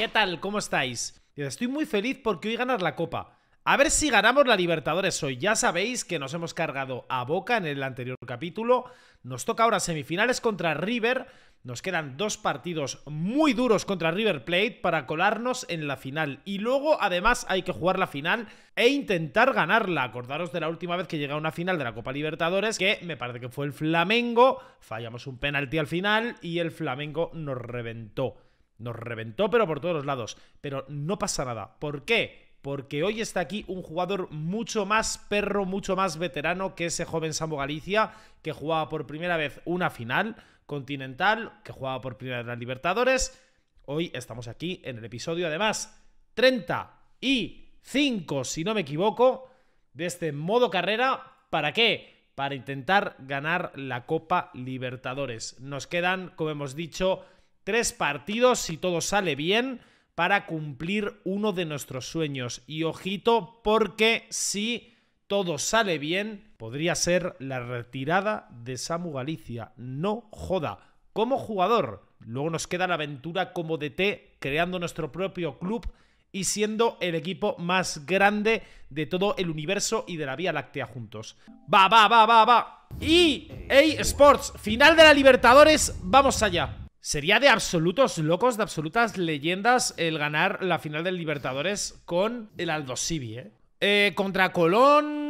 ¿Qué tal? ¿Cómo estáis? Estoy muy feliz porque hoy ganar la Copa. A ver si ganamos la Libertadores hoy. Ya sabéis que nos hemos cargado a Boca en el anterior capítulo. Nos toca ahora semifinales contra River. Nos quedan dos partidos muy duros contra River Plate para colarnos en la final. Y luego, además, hay que jugar la final e intentar ganarla. Acordaros de la última vez que llegué a una final de la Copa Libertadores, que me parece que fue el Flamengo. Fallamos un penalti al final y el Flamengo nos reventó. Nos reventó, pero por todos los lados. Pero no pasa nada. ¿Por qué? Porque hoy está aquí un jugador mucho más perro, mucho más veterano que ese joven sambo Galicia, que jugaba por primera vez una final continental, que jugaba por primera vez la Libertadores. Hoy estamos aquí en el episodio, además, 35, y si no me equivoco, de este modo carrera. ¿Para qué? Para intentar ganar la Copa Libertadores. Nos quedan, como hemos dicho, Tres partidos, si todo sale bien, para cumplir uno de nuestros sueños. Y ojito, porque si todo sale bien, podría ser la retirada de Samu Galicia. No joda. Como jugador, luego nos queda la aventura como DT, creando nuestro propio club y siendo el equipo más grande de todo el universo y de la Vía Láctea juntos. Va, va, va, va, va. Y Ey Sports, final de la Libertadores, vamos allá. Sería de absolutos locos, de absolutas leyendas el ganar la final del Libertadores con el Aldosivi, ¿eh? eh contra Colón,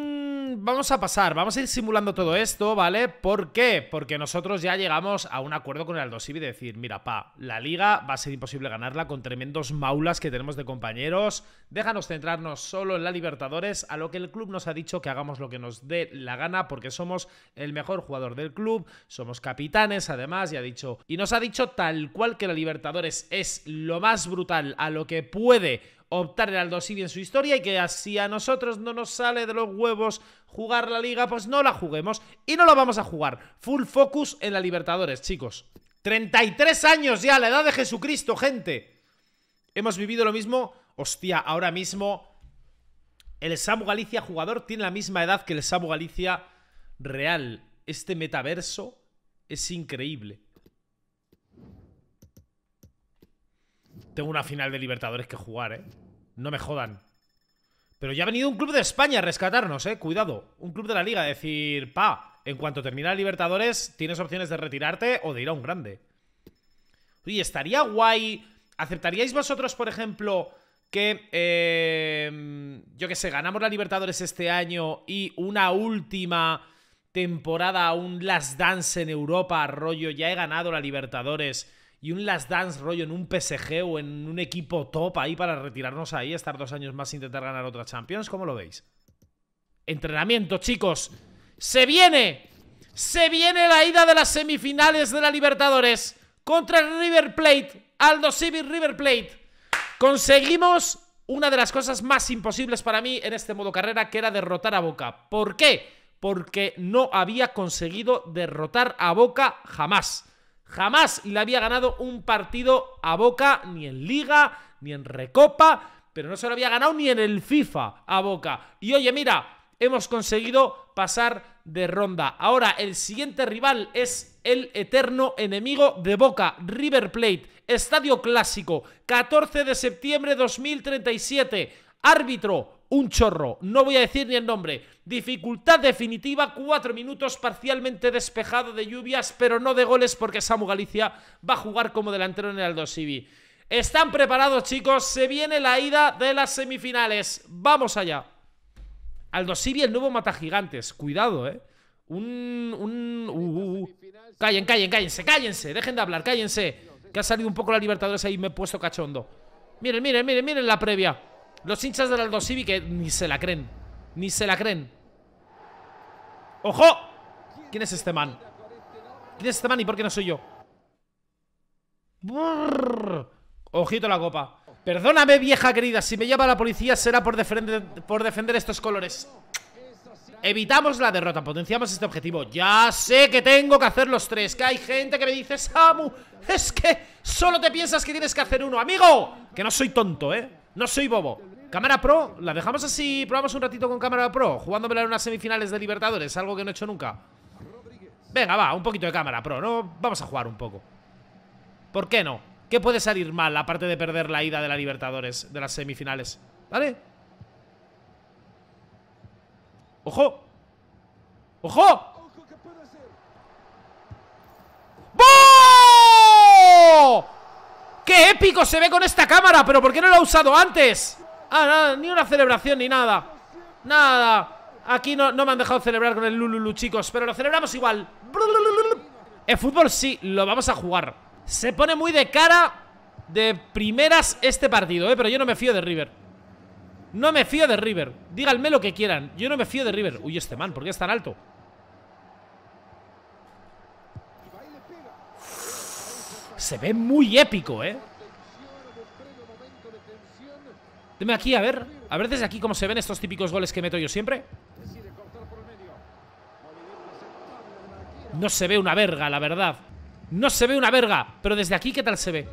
vamos a pasar, vamos a ir simulando todo esto, ¿vale? ¿Por qué? Porque nosotros ya llegamos a un acuerdo con el Aldo de decir, mira, pa, la liga va a ser imposible ganarla con tremendos maulas que tenemos de compañeros, déjanos centrarnos solo en la Libertadores, a lo que el club nos ha dicho que hagamos lo que nos dé la gana porque somos el mejor jugador del club, somos capitanes además, y ha dicho, y nos ha dicho tal cual que la Libertadores es lo más brutal a lo que puede optar el Aldo en su historia y que así a nosotros no nos sale de los huevos jugar la liga, pues no la juguemos y no la vamos a jugar. Full focus en la Libertadores, chicos. 33 años ya, la edad de Jesucristo, gente. Hemos vivido lo mismo. Hostia, ahora mismo el Samu Galicia jugador tiene la misma edad que el Samu Galicia real. Este metaverso es increíble. Tengo una final de Libertadores que jugar, ¿eh? No me jodan. Pero ya ha venido un club de España a rescatarnos, ¿eh? Cuidado. Un club de la liga. Decir, pa, en cuanto termina Libertadores, tienes opciones de retirarte o de ir a un grande. Uy, estaría guay. ¿Aceptaríais vosotros, por ejemplo, que, em, yo qué sé, ganamos la Libertadores este año y una última temporada, un las Dance en Europa, rollo, ya he ganado la Libertadores y un last dance rollo en un PSG o en un equipo top ahí para retirarnos ahí, estar dos años más intentar ganar otra Champions? ¿Cómo lo veis? Entrenamiento, chicos. ¡Se viene! ¡Se viene la ida de las semifinales de la Libertadores! Contra el River Plate. Aldo civil River Plate. Conseguimos una de las cosas más imposibles para mí en este modo carrera, que era derrotar a Boca. ¿Por qué? Porque no había conseguido derrotar a Boca jamás. Jamás le había ganado un partido a Boca, ni en Liga, ni en Recopa, pero no se lo había ganado ni en el FIFA a Boca. Y oye, mira, hemos conseguido pasar de ronda. Ahora el siguiente rival es el eterno enemigo de Boca, River Plate, Estadio Clásico, 14 de septiembre 2037. Árbitro, un chorro. No voy a decir ni el nombre. Dificultad definitiva, cuatro minutos, parcialmente despejado de lluvias, pero no de goles porque Samu Galicia va a jugar como delantero en el Aldo Sibi. Están preparados, chicos. Se viene la ida de las semifinales. Vamos allá. Aldo Sibi, el nuevo mata gigantes. Cuidado, eh. Un. un uh, uh, uh. Callen, callen, cállense, cállense. Dejen de hablar, cállense. Que ha salido un poco la Libertadores ahí y me he puesto cachondo. Miren, miren, miren, miren la previa. Los hinchas del Aldo Civi que ni se la creen. Ni se la creen. ¡Ojo! ¿Quién es este man? ¿Quién es este man y por qué no soy yo? Ojito la copa. Perdóname, vieja querida. Si me llama la policía será por defender, por defender estos colores. Evitamos la derrota, potenciamos este objetivo Ya sé que tengo que hacer los tres Que hay gente que me dice Samu, es que solo te piensas que tienes que hacer uno Amigo, que no soy tonto, eh no soy bobo. Cámara Pro, la dejamos así, probamos un ratito con Cámara Pro, jugándomela en unas semifinales de Libertadores, algo que no he hecho nunca. Venga, va, un poquito de Cámara Pro, ¿no? Vamos a jugar un poco. ¿Por qué no? ¿Qué puede salir mal, aparte de perder la ida de la Libertadores, de las semifinales? ¿Vale? ¡Ojo! ¡Ojo! ¡Boo! ¡Qué épico se ve con esta cámara! ¿Pero por qué no lo ha usado antes? Ah, nada, ni una celebración ni nada Nada Aquí no, no me han dejado celebrar con el Lululu, chicos Pero lo celebramos igual El fútbol sí, lo vamos a jugar Se pone muy de cara De primeras este partido, eh Pero yo no me fío de River No me fío de River Díganme lo que quieran Yo no me fío de River Uy, este man, ¿por qué es tan alto? Se ve muy épico, ¿eh? Deme aquí, a ver. A ver desde aquí cómo se ven estos típicos goles que meto yo siempre. No se ve una verga, la verdad. No se ve una verga. Pero desde aquí, ¿qué tal se ve?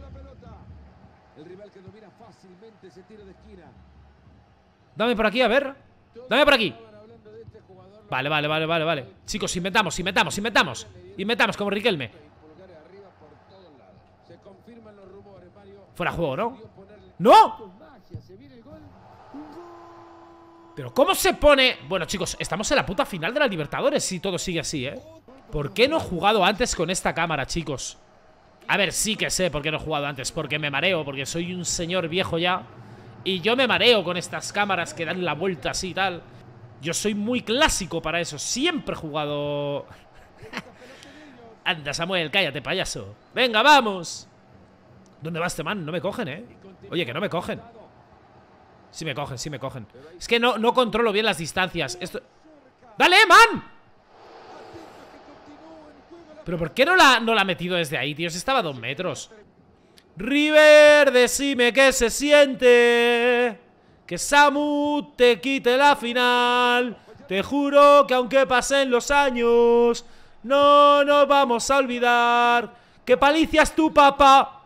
Dame por aquí, a ver. Dame por aquí. Vale, vale, vale, vale, vale. Chicos, inventamos, inventamos, inventamos. Inventamos como Riquelme. Fuera juego, ¿no? ¡No! Pero ¿cómo se pone...? Bueno, chicos, estamos en la puta final de la Libertadores si todo sigue así, ¿eh? ¿Por qué no he jugado antes con esta cámara, chicos? A ver, sí que sé por qué no he jugado antes Porque me mareo, porque soy un señor viejo ya Y yo me mareo con estas cámaras que dan la vuelta así y tal Yo soy muy clásico para eso Siempre he jugado... Anda, Samuel, cállate, payaso Venga, vamos ¿Dónde va este man? No me cogen, ¿eh? Oye, que no me cogen Sí me cogen, sí me cogen Es que no, no controlo bien las distancias Esto... ¡Dale, man! Pero ¿por qué no la, no la ha metido desde ahí, tío? Se estaba a dos metros River, decime que se siente Que Samu te quite la final Te juro que aunque pasen los años No nos vamos a olvidar ¡Qué palicias tu papá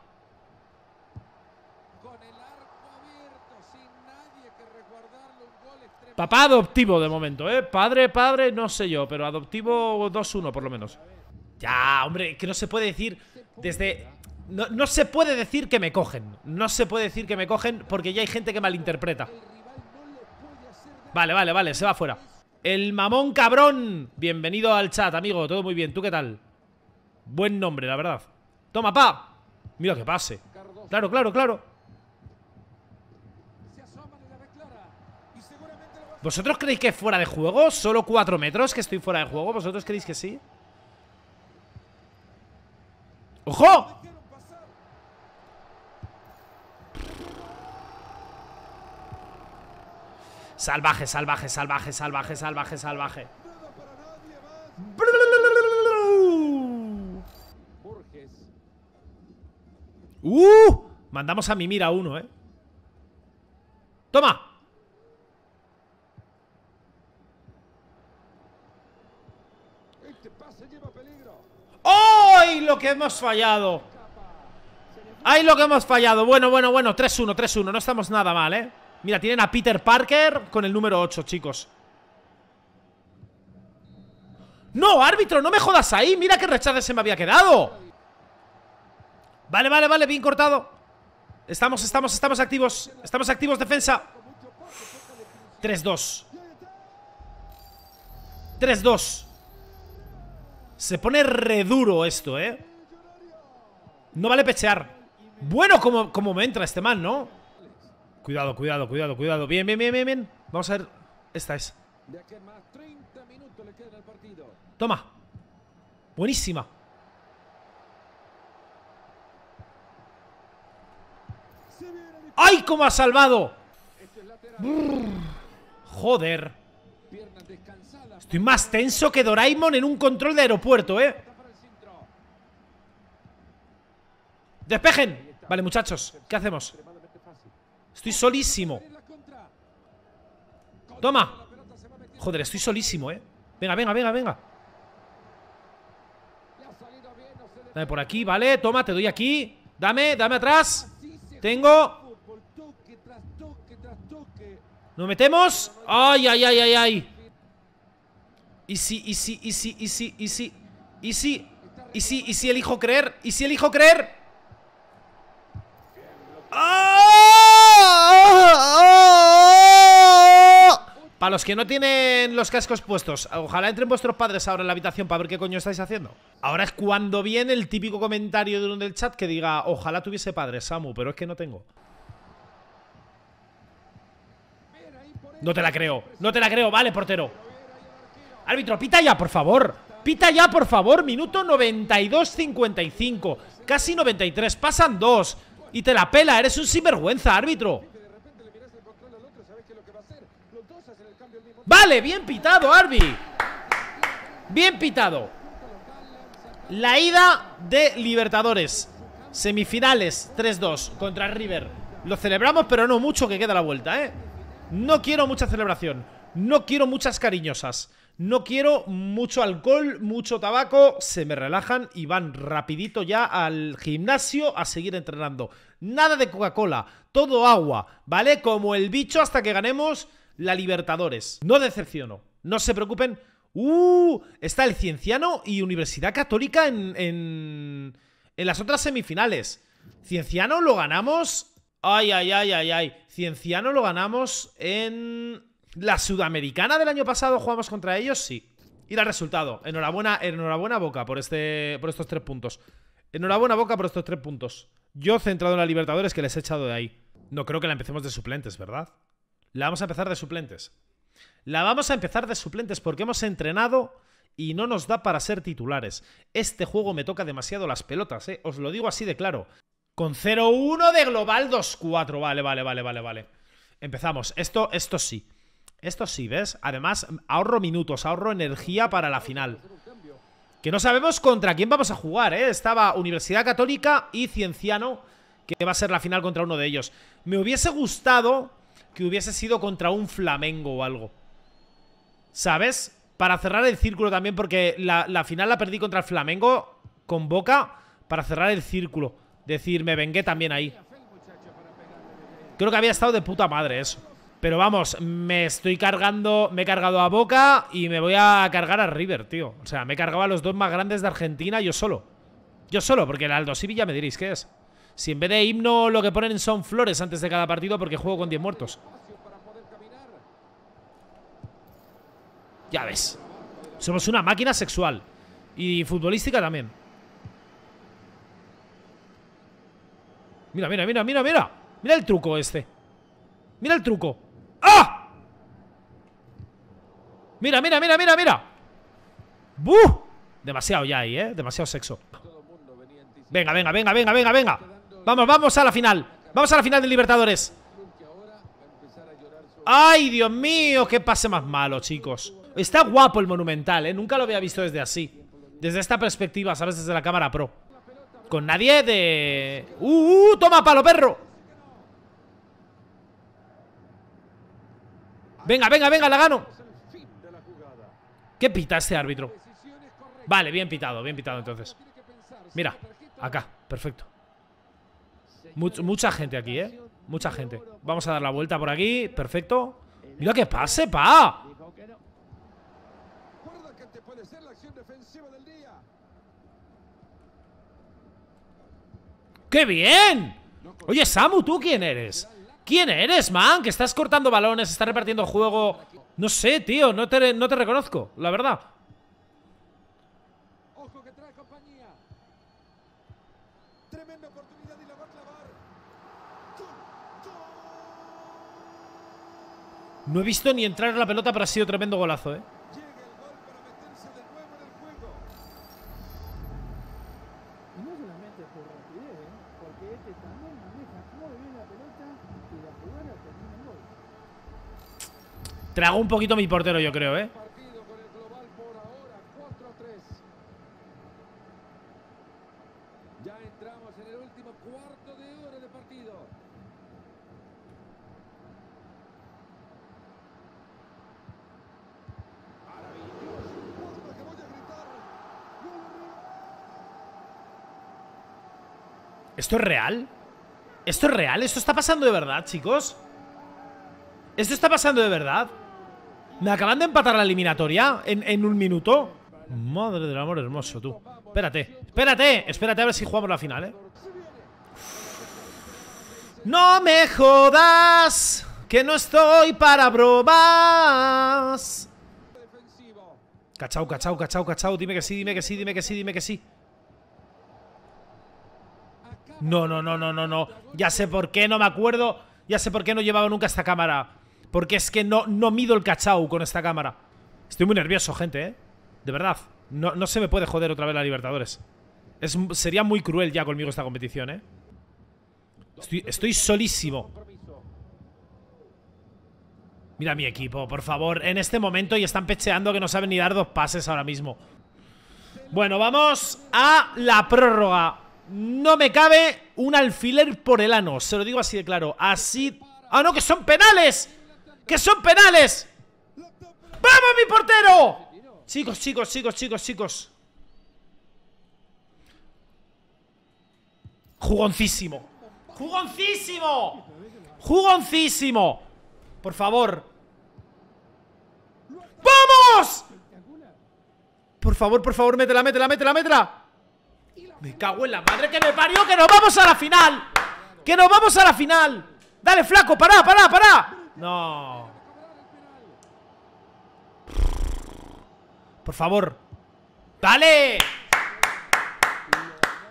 Papá adoptivo de momento, ¿eh? Padre, padre, no sé yo, pero adoptivo 2-1 por lo menos. Ya, hombre, que no se puede decir desde... No, se puede decir que me cogen. No se puede decir que me cogen porque ya hay gente que malinterpreta. Vale, vale, vale, se va fuera. El mamón cabrón. Bienvenido al chat, amigo. Todo muy bien. ¿Tú qué tal? Buen nombre, la verdad. Toma, pa. Mira que pase. Claro, claro, claro. ¿Vosotros creéis que es fuera de juego? ¿Solo cuatro metros que estoy fuera de juego? ¿Vosotros creéis que sí? ¡Ojo! Salvaje, salvaje, salvaje, salvaje, salvaje, salvaje. ¡Uh! Mandamos a Mimir a uno, ¿eh? ¡Toma! ¡Ay, lo que hemos fallado! ¡Ay, lo que hemos fallado! Bueno, bueno, bueno, 3-1, 3-1, no estamos nada mal, ¿eh? Mira, tienen a Peter Parker con el número 8, chicos. ¡No, árbitro! ¡No me jodas ahí! ¡Mira qué rechazo se me había quedado! Vale, vale, vale, bien cortado. Estamos, estamos, estamos activos. Estamos activos, defensa. 3-2. 3-2. Se pone re duro esto, ¿eh? No vale pechear. Bueno, como, como me entra este man, ¿no? Cuidado, cuidado, cuidado, cuidado. Bien, bien, bien, bien, bien. Vamos a ver. Esta es. Toma. Buenísima. ¡Ay, cómo ha salvado! Joder. Estoy más tenso que Doraemon en un control de aeropuerto, ¿eh? ¡Despejen! Vale, muchachos, ¿qué hacemos? Estoy solísimo ¡Toma! Joder, estoy solísimo, ¿eh? Venga, venga, venga, venga Dame por aquí, vale, toma, te doy aquí Dame, dame atrás Tengo Nos metemos Ay, ay, ay, ay, ay ¿Y si, y si, y si, y si, y si, y si, y si, y elijo creer? ¿Y si elijo creer? Para los que no tienen los cascos puestos, ojalá entren vuestros padres ahora en la habitación para ver qué coño estáis haciendo. Ahora es cuando viene el típico comentario de uno del chat que diga, ojalá tuviese padres, Samu, pero es que no tengo. No te la creo, no te la creo, vale, portero. Árbitro, pita ya, por favor. Pita ya, por favor. Minuto 92-55. Casi 93. Pasan dos. Y te la pela. Eres un sinvergüenza, árbitro. Vale, bien pitado, Arbi. Bien pitado. La ida de Libertadores. Semifinales 3-2 contra River. Lo celebramos, pero no mucho que queda la vuelta, ¿eh? No quiero mucha celebración. No quiero muchas cariñosas. No quiero mucho alcohol, mucho tabaco, se me relajan y van rapidito ya al gimnasio a seguir entrenando. Nada de Coca-Cola, todo agua, ¿vale? Como el bicho hasta que ganemos la Libertadores. No decepciono, no se preocupen. ¡Uh! Está el Cienciano y Universidad Católica en, en, en las otras semifinales. Cienciano lo ganamos... ¡Ay, ay, ay, ay, ay! Cienciano lo ganamos en... La Sudamericana del año pasado jugamos contra ellos, sí. Y da resultado. Enhorabuena, enhorabuena Boca por, este, por estos tres puntos. Enhorabuena Boca por estos tres puntos. Yo centrado en la Libertadores que les he echado de ahí. No creo que la empecemos de suplentes, ¿verdad? La vamos a empezar de suplentes. La vamos a empezar de suplentes porque hemos entrenado y no nos da para ser titulares. Este juego me toca demasiado las pelotas, ¿eh? Os lo digo así de claro. Con 0-1 de global 2-4. Vale, vale, vale, vale, vale. Empezamos. Esto, esto sí. Esto sí, ¿ves? Además, ahorro minutos, ahorro energía para la final. Que no sabemos contra quién vamos a jugar, ¿eh? Estaba Universidad Católica y Cienciano, que va a ser la final contra uno de ellos. Me hubiese gustado que hubiese sido contra un Flamengo o algo. ¿Sabes? Para cerrar el círculo también, porque la, la final la perdí contra el Flamengo con Boca para cerrar el círculo. Decir, me vengué también ahí. Creo que había estado de puta madre eso. Pero vamos, me estoy cargando, me he cargado a Boca y me voy a cargar a River, tío. O sea, me he cargado a los dos más grandes de Argentina yo solo. Yo solo, porque el Aldo Civi ya me diréis qué es. Si en vez de himno lo que ponen son flores antes de cada partido porque juego con 10 muertos. Ya ves. Somos una máquina sexual. Y futbolística también. Mira, mira, mira, mira, mira. Mira el truco este. Mira el truco. Mira, mira, mira, mira, mira. ¡Buh! Demasiado ya ahí, ¿eh? Demasiado sexo. Venga, venga, venga, venga, venga, venga. Vamos, vamos a la final. Vamos a la final de Libertadores. ¡Ay, Dios mío! ¡Qué pase más malo, chicos! Está guapo el Monumental, ¿eh? Nunca lo había visto desde así. Desde esta perspectiva, ¿sabes? Desde la cámara pro. Con nadie de... ¡Uh! uh, uh! toma palo, perro! Venga, venga, venga, la gano. ¿Qué pita este árbitro? Vale, bien pitado, bien pitado entonces. Mira, acá, perfecto. mucha gente aquí, ¿eh? Mucha gente. Vamos a dar la vuelta por aquí, perfecto. Mira que pase, pa. ¡Qué bien! Oye, Samu, ¿tú quién eres? ¿Quién eres, man? Que estás cortando balones, estás repartiendo juego. No sé, tío, no te, no te reconozco, la verdad. No he visto ni entrar la pelota, pero ha sido tremendo golazo, eh. Trago un poquito mi portero, yo creo, ¿eh? ¿Esto es real? ¿Esto es real? ¿Esto está pasando de verdad, chicos? ¿Esto está pasando de verdad? ¿Me acaban de empatar la eliminatoria en, un minuto? Madre del amor hermoso, tú Espérate, espérate, espérate a ver si jugamos la final, eh No me jodas Que no estoy para bromas cachau, cachao, cachau, cachau. Dime que sí, dime que sí, dime que sí, dime que sí No, no, no, no, no, no Ya sé por qué, no me acuerdo Ya sé por qué no llevaba nunca esta cámara porque es que no, no mido el cachao con esta cámara. Estoy muy nervioso, gente, ¿eh? De verdad. No, se me puede joder otra vez la Libertadores. sería muy cruel ya conmigo esta competición, ¿eh? Estoy, solísimo. Mira mi equipo, por favor. En este momento y están pecheando que no saben ni dar dos pases ahora mismo. Bueno, vamos a la prórroga. No me cabe un alfiler por el ano. Se lo digo así de claro. Así... ¡Ah, no, que son penales! ¡Que son penales! ¡Vamos, mi portero! Chicos, chicos, chicos, chicos, chicos. Jugoncísimo. ¡Jugoncísimo! ¡Jugoncísimo! Por favor. ¡Vamos! Por favor, por favor, métela, métela, métela, métela. Me cago en la madre que me parió, que nos vamos a la final. Que nos vamos a la final. Dale, flaco, pará, pará, pará. No. Por favor. ¡Dale!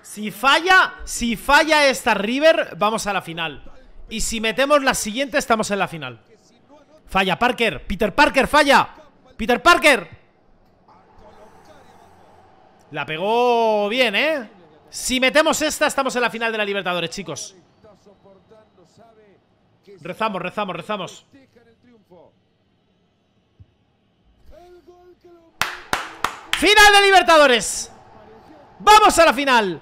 Si falla, si falla esta River, vamos a la final. Y si metemos la siguiente, estamos en la final. Falla Parker. Peter Parker, falla. Peter Parker. La pegó bien, ¿eh? Si metemos esta, estamos en la final de la Libertadores, chicos. Rezamos, rezamos, rezamos. Final de Libertadores. Vamos a la final.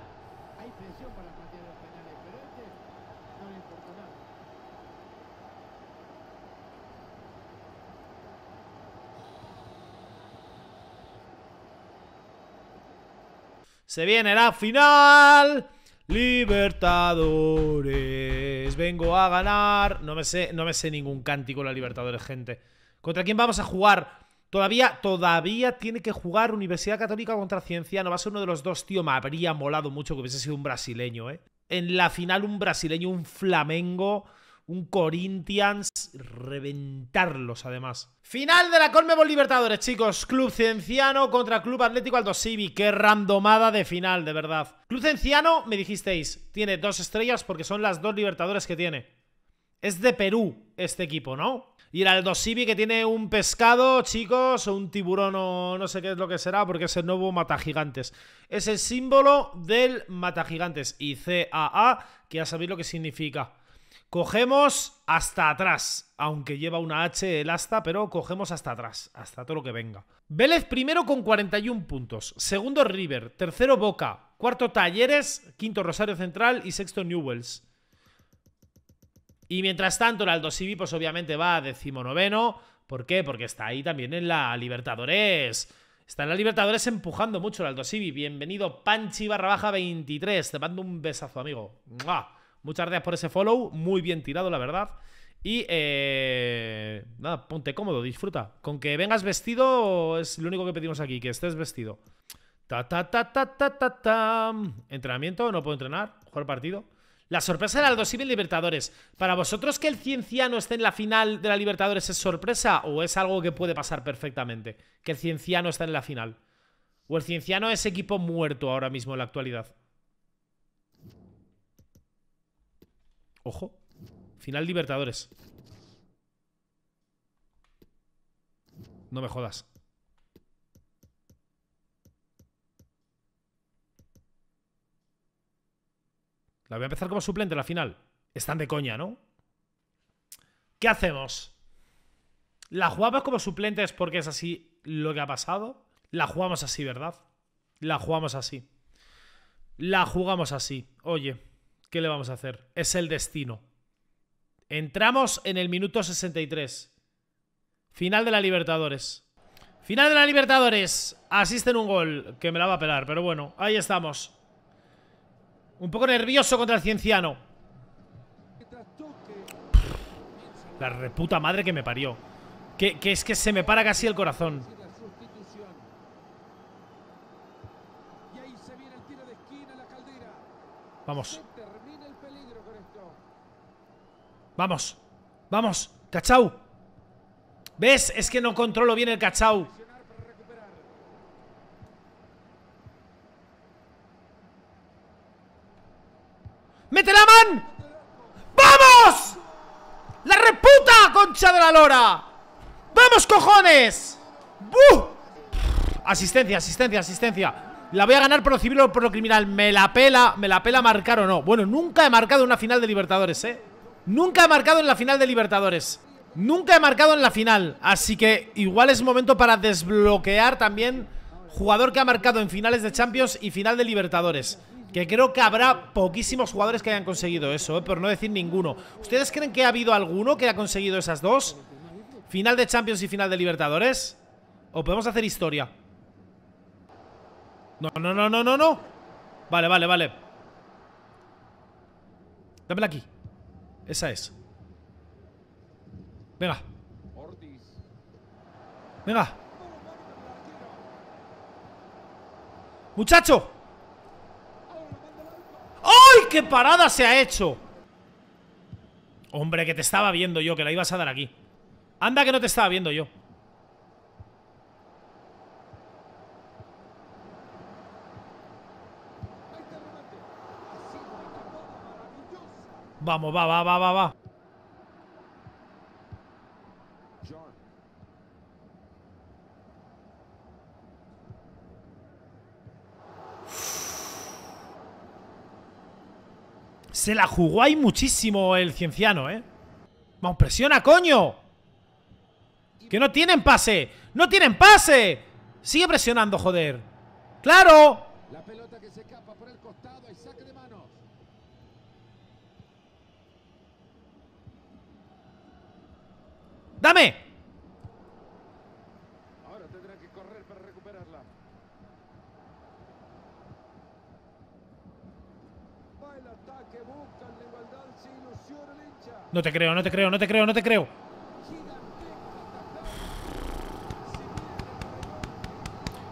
Se viene la final. Libertadores. Vengo a ganar. No me sé, no me sé ningún cántico la Libertadores, gente. ¿Contra quién vamos a jugar? Todavía, todavía tiene que jugar Universidad Católica contra Cienciano. Va a ser uno de los dos, tío. Me habría molado mucho que hubiese sido un brasileño, ¿eh? En la final, un brasileño, un flamengo, un Corinthians. Reventarlos, además. Final de la Colmebol Libertadores, chicos. Club Cienciano contra Club Atlético Aldosivi Qué randomada de final, de verdad. Club Cienciano, me dijisteis, tiene dos estrellas porque son las dos Libertadores que tiene. Es de Perú este equipo, ¿no? Y el Aldo que tiene un pescado, chicos, o un tiburón o no sé qué es lo que será, porque es el nuevo gigantes Es el símbolo del mata gigantes y CAA, que ya sabéis lo que significa. Cogemos hasta atrás, aunque lleva una H el asta, pero cogemos hasta atrás, hasta todo lo que venga. Vélez primero con 41 puntos, segundo River, tercero Boca, cuarto Talleres, quinto Rosario Central y sexto Newells. Y mientras tanto, el Aldo pues obviamente va a decimonoveno. ¿Por qué? Porque está ahí también en la Libertadores. Está en la Libertadores empujando mucho el Aldo Bienvenido, Panchi barra baja 23. Te mando un besazo, amigo. Muchas gracias por ese follow. Muy bien tirado, la verdad. Y eh, nada, ponte cómodo, disfruta. Con que vengas vestido es lo único que pedimos aquí, que estés vestido. Ta ta ta ta ta ta ta. Entrenamiento, no puedo entrenar, jugar partido. La sorpresa era la Civil Libertadores. ¿Para vosotros que el Cienciano esté en la final de la Libertadores es sorpresa o es algo que puede pasar perfectamente? Que el Cienciano está en la final. ¿O el Cienciano es equipo muerto ahora mismo en la actualidad? Ojo. Final Libertadores. No me jodas. La voy a empezar como suplente la final. Están de coña, ¿no? ¿Qué hacemos? ¿La jugamos como suplentes porque es así lo que ha pasado? La jugamos así, ¿verdad? La jugamos así. La jugamos así. Oye, ¿qué le vamos a hacer? Es el destino. Entramos en el minuto 63. Final de la Libertadores. Final de la Libertadores. Asisten un gol que me la va a pelar, pero bueno, ahí estamos. Un poco nervioso contra el cienciano. la reputa madre que me parió. Que, que es que se me para casi el corazón. Vamos. Vamos. Vamos. Cachau. ¿Ves? Es que no controlo bien el cachau. ¡Vamos! ¡La reputa concha de la lora! ¡Vamos, cojones! ¡Buh! Asistencia, asistencia, asistencia La voy a ganar por lo civil o por lo criminal Me la pela, me la pela marcar o no Bueno, nunca he marcado una final de Libertadores, eh Nunca he marcado en la final de Libertadores Nunca he marcado en la final Así que igual es momento para desbloquear también Jugador que ha marcado en finales de Champions y final de Libertadores que creo que habrá poquísimos jugadores que hayan conseguido eso, pero eh, por no decir ninguno. ¿Ustedes creen que ha habido alguno que ha conseguido esas dos? Final de Champions y final de Libertadores. ¿O podemos hacer historia? No, no, no, no, no, no. Vale, vale, vale. Dámela aquí. Esa es. Venga. Venga. Muchacho qué parada se ha hecho! Hombre, que te estaba viendo yo, que la ibas a dar aquí. Anda que no te estaba viendo yo. Vamos, va, va, va, va, va. Se la jugó ahí muchísimo el cienciano, ¿eh? ¡Vamos, presiona, coño! ¡Que no tienen pase! ¡No tienen pase! Sigue presionando, joder. ¡Claro! ¡Dame! No te creo, no te creo, no te creo, no te creo.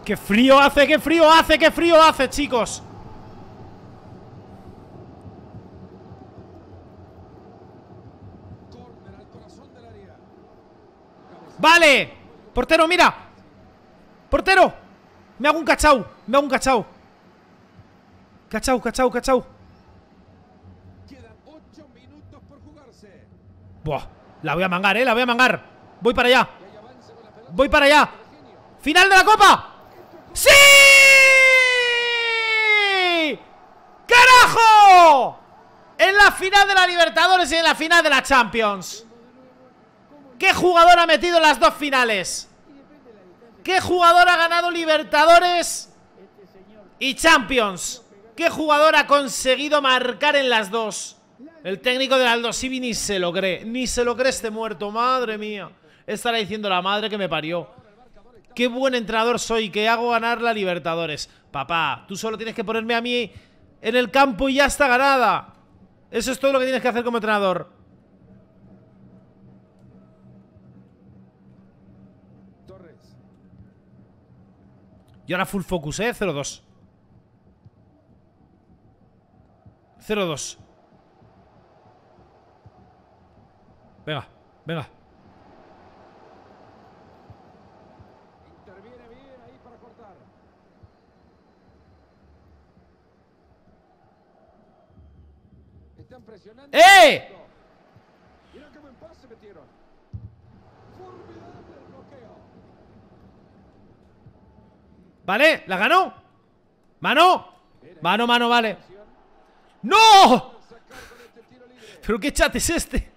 ¡Qué frío hace, qué frío hace, qué frío hace, chicos! ¡Vale! ¡Portero, mira! ¡Portero! Me hago un cachao, me hago un cachao. Cachao, cachao, cachao. la voy a mangar, eh, la voy a mangar Voy para allá Voy para allá ¡Final de la Copa! ¡Sí! ¡Carajo! En la final de la Libertadores y en la final de la Champions ¿Qué jugador ha metido en las dos finales? ¿Qué jugador ha ganado Libertadores y Champions? ¿Qué jugador ha conseguido marcar en las dos? El técnico del Aldo Sibi ni se lo cree. Ni se lo cree este muerto, madre mía. Estará diciendo la madre que me parió. Qué buen entrenador soy, que hago ganar la Libertadores. Papá, tú solo tienes que ponerme a mí en el campo y ya está ganada. Eso es todo lo que tienes que hacer como entrenador. Y ahora full focus, ¿eh? 0-2. 0-2. venga, venga. Interviene bien ahí para cortar. Están presionando. ¡Eh! Mira qué buen pase metieron. bloqueo. Vale, la ganó. Mano. Mano, mano, vale. ¡No! Este ¿Pero qué chat es este?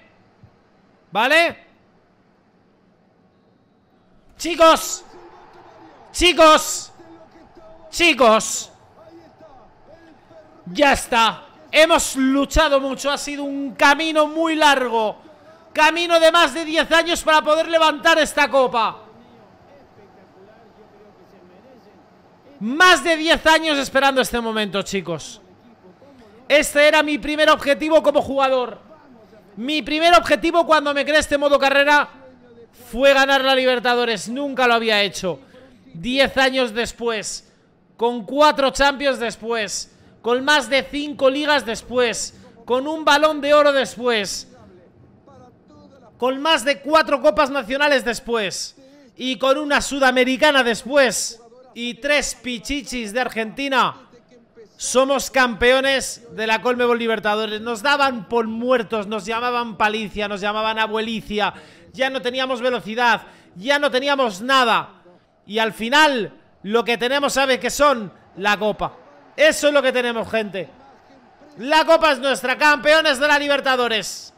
¿Vale? Chicos Chicos Chicos Ya está Hemos luchado mucho Ha sido un camino muy largo Camino de más de 10 años para poder levantar esta copa Más de 10 años esperando este momento, chicos Este era mi primer objetivo como jugador mi primer objetivo cuando me creé este modo carrera fue ganar la Libertadores. Nunca lo había hecho. Diez años después, con cuatro Champions después, con más de cinco ligas después, con un balón de oro después, con más de cuatro copas nacionales después y con una sudamericana después y tres pichichis de Argentina somos campeones de la Colmebol Libertadores. Nos daban por muertos, nos llamaban palicia, nos llamaban abuelicia. Ya no teníamos velocidad, ya no teníamos nada. Y al final, lo que tenemos, sabe que son? La copa. Eso es lo que tenemos, gente. La copa es nuestra. Campeones de la Libertadores.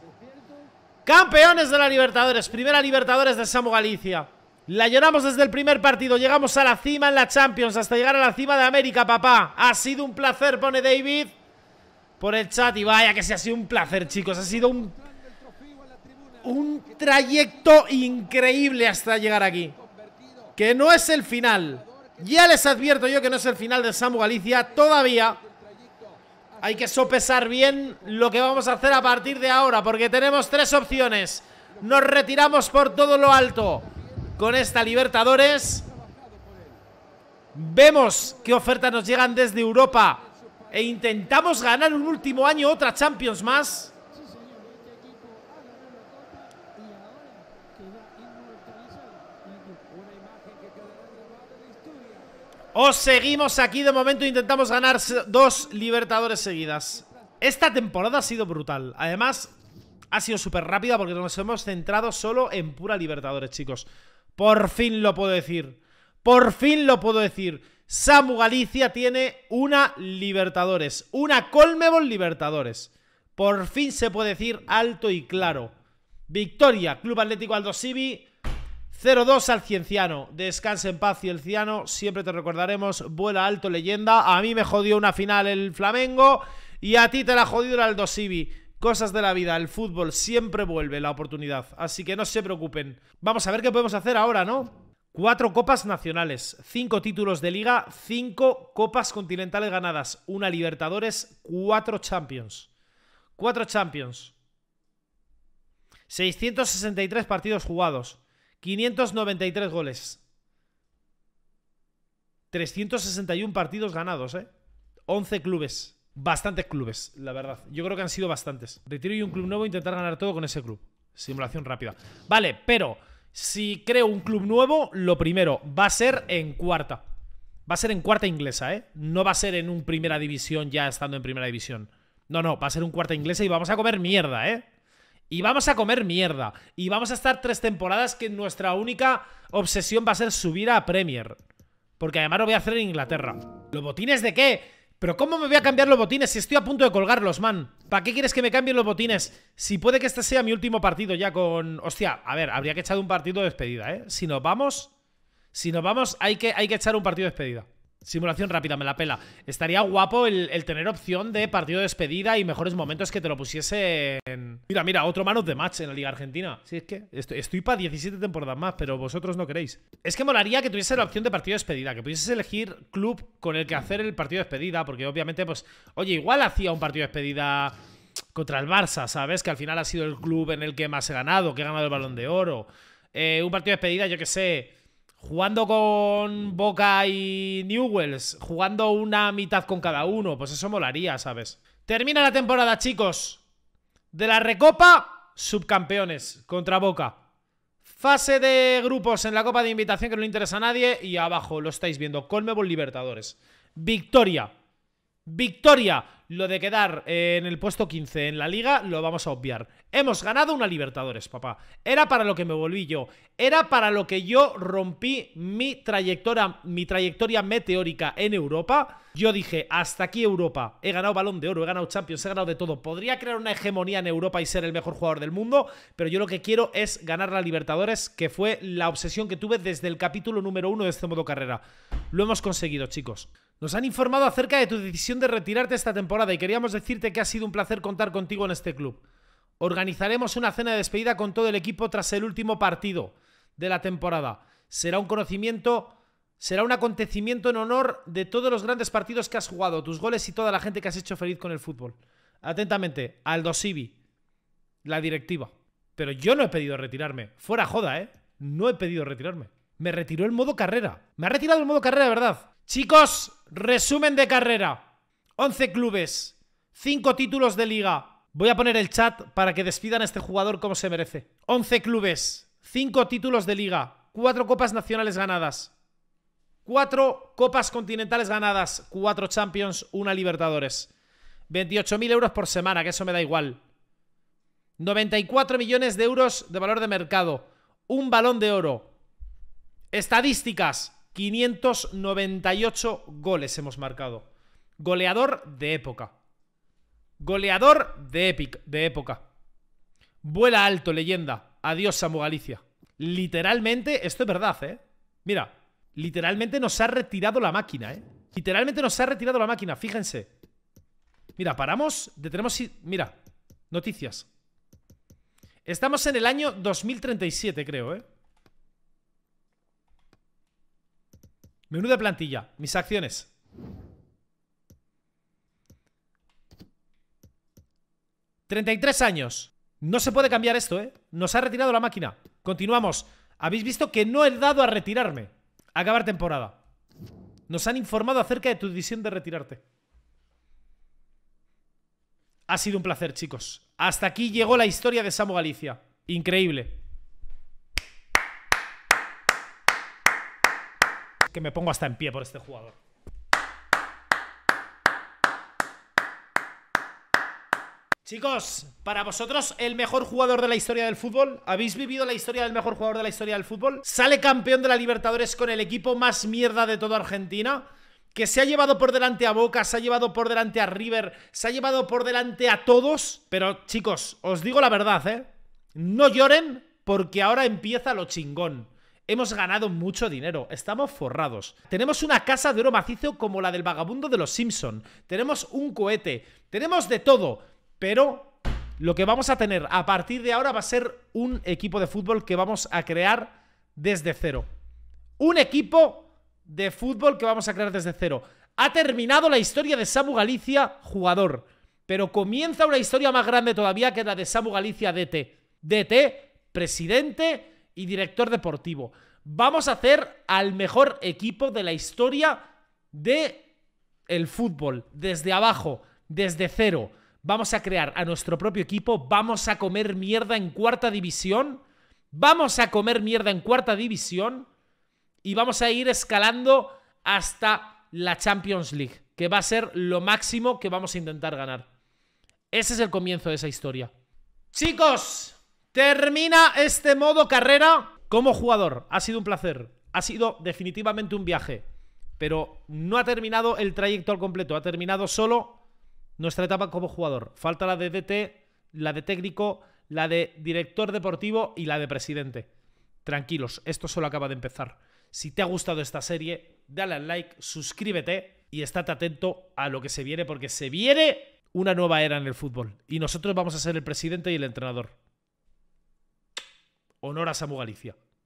Campeones de la Libertadores. Primera Libertadores de Samo Galicia. La lloramos desde el primer partido, llegamos a la cima en la Champions, hasta llegar a la cima de América, papá. Ha sido un placer, pone David por el chat y vaya que se ha sido un placer, chicos. Ha sido un, un trayecto increíble hasta llegar aquí. Que no es el final. Ya les advierto yo que no es el final de Samu Galicia. Todavía hay que sopesar bien lo que vamos a hacer a partir de ahora. Porque tenemos tres opciones. Nos retiramos por todo lo alto con esta Libertadores. Vemos qué ofertas nos llegan desde Europa e intentamos ganar un último año otra Champions más. Os seguimos aquí de momento Intentamos ganar dos Libertadores seguidas Esta temporada ha sido brutal Además, ha sido súper rápida Porque nos hemos centrado solo en pura Libertadores, chicos por fin lo puedo decir. Por fin lo puedo decir. Samu Galicia tiene una Libertadores. Una Colmebol Libertadores. Por fin se puede decir alto y claro. Victoria, Club Atlético Aldo Sibi. 0-2 al Cienciano. Descanse en paz, Cienciano. Siempre te recordaremos. Vuela alto, leyenda. A mí me jodió una final el Flamengo. Y a ti te la jodió jodido el Aldo cosas de la vida, el fútbol siempre vuelve la oportunidad. Así que no se preocupen. Vamos a ver qué podemos hacer ahora, ¿no? Cuatro copas nacionales, cinco títulos de liga, cinco copas continentales ganadas, una Libertadores, cuatro Champions. Cuatro Champions. 663 partidos jugados, 593 goles. 361 partidos ganados, ¿eh? 11 clubes bastantes clubes, la verdad. Yo creo que han sido bastantes. Retiro y un club nuevo, intentar ganar todo con ese club. Simulación rápida. Vale, pero si creo un club nuevo, lo primero va a ser en cuarta. Va a ser en cuarta inglesa, ¿eh? No va a ser en un primera división ya estando en primera división. No, no, va a ser un cuarta inglesa y vamos a comer mierda, ¿eh? Y vamos a comer mierda. Y vamos a estar tres temporadas que nuestra única obsesión va a ser subir a Premier. Porque además lo voy a hacer en Inglaterra. ¿Los botines de qué? Pero ¿cómo me voy a cambiar los botines si estoy a punto de colgarlos, man? ¿Para qué quieres que me cambien los botines? Si puede que este sea mi último partido ya con... Hostia, a ver, habría que echar un partido de despedida, ¿eh? Si nos vamos... Si nos vamos, hay que, hay que echar un partido de despedida. Simulación rápida, me la pela. Estaría guapo el, tener opción de partido de despedida y mejores momentos que te lo pusiese Mira, mira, otro Manos de match en la Liga Argentina. Sí, es que estoy, para 17 temporadas más, pero vosotros no queréis. Es que molaría que tuviese la opción de partido de despedida, que pudieses elegir club con el que hacer el partido de despedida, porque obviamente, pues, oye, igual hacía un partido de despedida contra el Barça, ¿sabes? Que al final ha sido el club en el que más he ganado, que he ganado el balón de oro. Eh, un partido de despedida, yo qué sé jugando con Boca y Newells, jugando una mitad con cada uno, pues eso molaría, ¿sabes? Termina la temporada, chicos. De la Recopa, subcampeones contra Boca. Fase de grupos en la Copa de Invitación que no le interesa a nadie y abajo lo estáis viendo, Colmebol Libertadores. Victoria. Victoria lo de quedar eh, en el puesto 15 en la liga lo vamos a obviar. Hemos ganado una Libertadores, papá. Era para lo que me volví yo. Era para lo que yo rompí mi trayectoria, mi trayectoria meteórica en Europa. Yo dije, hasta aquí Europa. He ganado balón de oro, he ganado Champions, he ganado de todo. Podría crear una hegemonía en Europa y ser el mejor jugador del mundo, pero yo lo que quiero es ganar la Libertadores, que fue la obsesión que tuve desde el capítulo número uno de este modo carrera. Lo hemos conseguido, chicos. Nos han informado acerca de tu decisión de retirarte esta temporada y queríamos decirte que ha sido un placer contar contigo en este club. Organizaremos una cena de despedida con todo el equipo tras el último partido de la temporada. Será un conocimiento, será un acontecimiento en honor de todos los grandes partidos que has jugado, tus goles y toda la gente que has hecho feliz con el fútbol. Atentamente, Aldo Sibi, la directiva. Pero yo no he pedido retirarme. Fuera joda, ¿eh? No he pedido retirarme. Me retiró el modo carrera. Me ha retirado el modo carrera, ¿verdad? Chicos, resumen de carrera. 11 clubes, 5 títulos de liga. Voy a poner el chat para que despidan a este jugador como se merece. 11 clubes, 5 títulos de liga, 4 copas nacionales ganadas, 4 copas continentales ganadas, 4 Champions, 1 Libertadores. 28.000 euros por semana, que eso me da igual. 94 millones de euros de valor de mercado. Un balón de oro. Estadísticas. 598 goles hemos marcado. Goleador de época. Goleador de, de época. Vuela alto, leyenda. Adiós, Samu Galicia. Literalmente, esto es verdad, ¿eh? Mira, literalmente nos ha retirado la máquina, ¿eh? Literalmente nos ha retirado la máquina, fíjense. Mira, paramos, detenemos Mira, noticias. Estamos en el año 2037, creo, ¿eh? Menú de plantilla, mis acciones. 33 años. No se puede cambiar esto, ¿eh? Nos ha retirado la máquina. Continuamos. Habéis visto que no he dado a retirarme. Acabar temporada. Nos han informado acerca de tu decisión de retirarte. Ha sido un placer, chicos. Hasta aquí llegó la historia de Samo Galicia. Increíble. Que me pongo hasta en pie por este jugador. Chicos, para vosotros, el mejor jugador de la historia del fútbol, ¿habéis vivido la historia del mejor jugador de la historia del fútbol? Sale campeón de la Libertadores con el equipo más mierda de toda Argentina, que se ha llevado por delante a Boca, se ha llevado por delante a River, se ha llevado por delante a todos. Pero chicos, os digo la verdad, ¿eh? No lloren porque ahora empieza lo chingón. Hemos ganado mucho dinero, estamos forrados. Tenemos una casa de oro macizo como la del vagabundo de los Simpson. Tenemos un cohete, tenemos de todo. Pero lo que vamos a tener a partir de ahora va a ser un equipo de fútbol que vamos a crear desde cero. Un equipo de fútbol que vamos a crear desde cero. Ha terminado la historia de Samu Galicia, jugador. Pero comienza una historia más grande todavía que la de Samu Galicia DT. DT, presidente y director deportivo. Vamos a hacer al mejor equipo de la historia de el fútbol, desde abajo, desde cero vamos a crear a nuestro propio equipo, vamos a comer mierda en cuarta división, vamos a comer mierda en cuarta división y vamos a ir escalando hasta la Champions League, que va a ser lo máximo que vamos a intentar ganar. Ese es el comienzo de esa historia. Chicos, termina este modo carrera como jugador. Ha sido un placer, ha sido definitivamente un viaje, pero no ha terminado el trayecto al completo, ha terminado solo nuestra etapa como jugador. Falta la de DT, la de técnico, la de director deportivo y la de presidente. Tranquilos, esto solo acaba de empezar. Si te ha gustado esta serie, dale al like, suscríbete y estate atento a lo que se viene porque se viene una nueva era en el fútbol y nosotros vamos a ser el presidente y el entrenador. Honor a Samu Galicia.